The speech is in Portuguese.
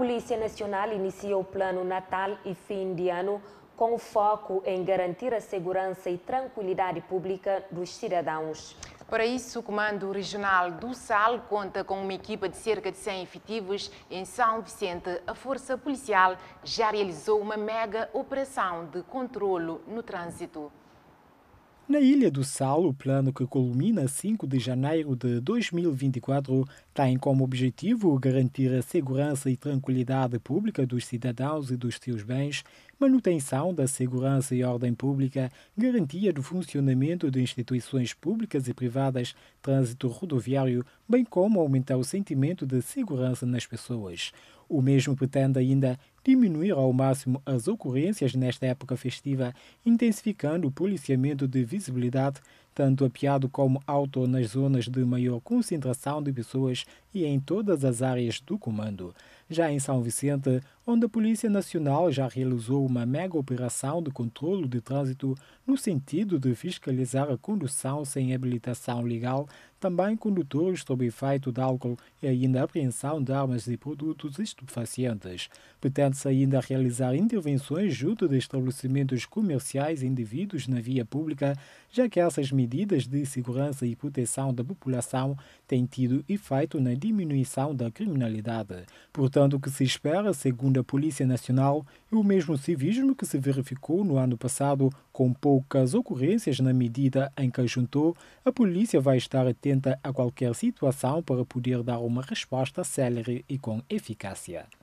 Polícia Nacional inicia o plano Natal e fim de ano com foco em garantir a segurança e tranquilidade pública dos cidadãos. Para isso, o Comando Regional do SAL conta com uma equipa de cerca de 100 efetivos em São Vicente. A Força Policial já realizou uma mega operação de controlo no trânsito. Na Ilha do Sal, o plano que culmina 5 de janeiro de 2024 tem como objetivo garantir a segurança e tranquilidade pública dos cidadãos e dos seus bens, manutenção da segurança e ordem pública, garantia do funcionamento de instituições públicas e privadas, trânsito rodoviário, bem como aumentar o sentimento de segurança nas pessoas. O mesmo pretende ainda diminuir ao máximo as ocorrências nesta época festiva, intensificando o policiamento de visibilidade, tanto apiado como auto nas zonas de maior concentração de pessoas e em todas as áreas do comando. Já em São Vicente, onde a Polícia Nacional já realizou uma mega operação de controlo de trânsito no sentido de fiscalizar a condução sem habilitação legal, também condutores sob efeito de álcool e ainda apreensão de armas e produtos estupefacientes. Pretende-se ainda realizar intervenções junto de estabelecimentos comerciais e indivíduos na via pública, já que essas medidas de segurança e proteção da população têm tido efeito na diminuição da criminalidade. Portanto, Portanto, o que se espera, segundo a Polícia Nacional, é o mesmo civismo que se verificou no ano passado, com poucas ocorrências na medida em que juntou, a polícia vai estar atenta a qualquer situação para poder dar uma resposta célere e com eficácia.